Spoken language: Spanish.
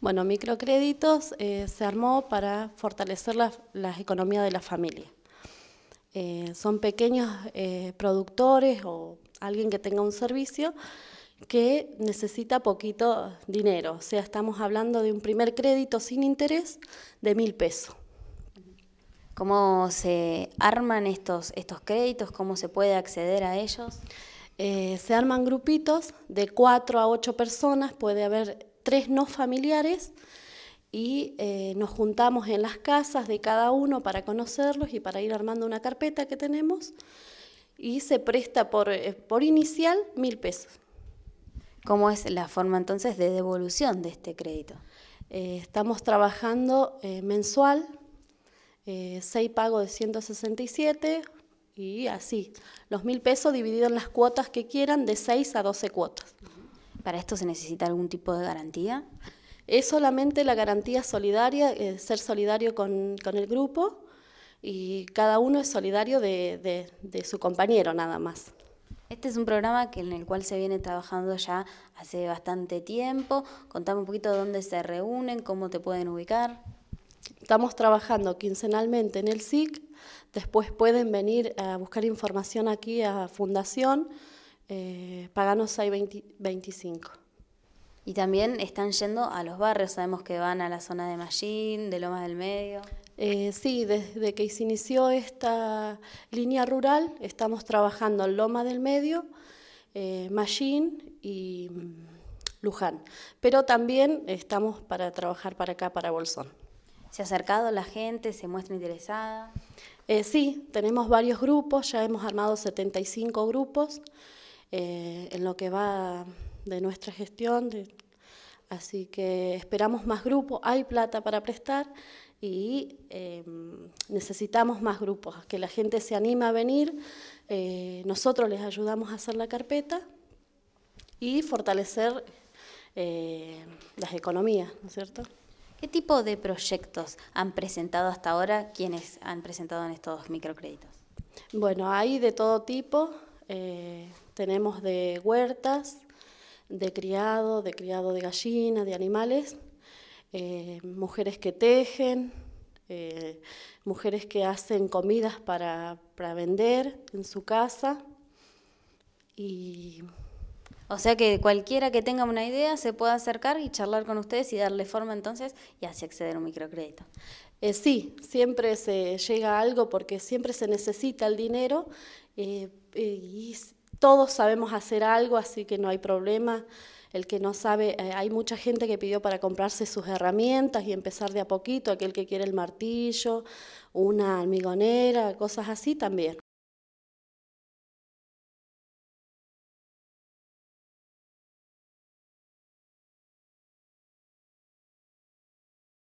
Bueno, microcréditos eh, se armó para fortalecer las la economías de la familia. Eh, son pequeños eh, productores o alguien que tenga un servicio que necesita poquito dinero. O sea, estamos hablando de un primer crédito sin interés de mil pesos. ¿Cómo se arman estos, estos créditos? ¿Cómo se puede acceder a ellos? se arman grupitos de cuatro a ocho personas, puede haber tres no familiares y eh, nos juntamos en las casas de cada uno para conocerlos y para ir armando una carpeta que tenemos y se presta por, eh, por inicial mil pesos. ¿Cómo es la forma entonces de devolución de este crédito? Eh, estamos trabajando mensual, seis pagos de 167 y así, los mil pesos divididos en las cuotas que quieran de seis a doce cuotas. ¿Para esto se necesita algún tipo de garantía? Es solamente la garantía solidaria, eh, ser solidario con, el grupo y cada uno es solidario de, su compañero nada más. Este es un programa que, en el cual se viene trabajando ya hace bastante tiempo. Contame un poquito dónde se reúnen, cómo te pueden ubicar. Estamos trabajando quincenalmente en el SIC, después pueden venir a buscar información aquí a Fundación eh, paganos hay 25. Y también están yendo a los barrios, sabemos que van a la zona de Mallín, de Loma del Medio. Eh, sí, desde que se inició esta línea rural estamos trabajando en Loma del Medio, eh, Mallín y mm, Luján. Pero también estamos para trabajar para acá, para Bolsón. ¿Se ha acercado la gente? ¿Se muestra interesada? sí, tenemos varios grupos, ya hemos armado 75 grupos. Eh, en lo que va de nuestra gestión. así que esperamos más grupos, hay plata para prestar y eh, necesitamos más grupos, que la gente se anima a venir, eh, nosotros les ayudamos a hacer la carpeta y fortalecer las economías, ¿no es cierto? ¿Qué tipo de proyectos han presentado hasta ahora quienes han presentado en estos microcréditos? Bueno, hay de todo tipo tenemos de huertas, de criado, de criado de gallina, de animales, eh, mujeres que tejen, eh, mujeres que hacen comidas para, vender en su casa. o sea que cualquiera que tenga una idea se pueda acercar y charlar con ustedes y darle forma entonces y así acceder a un microcrédito. Eh, sí, siempre se llega algo porque siempre se necesita el dinero y todos sabemos hacer algo, así que no hay problema. El que no sabe, eh, hay mucha gente que pidió para comprarse sus herramientas y empezar de a poquito, aquel que quiere el martillo, una almigonera, cosas así también.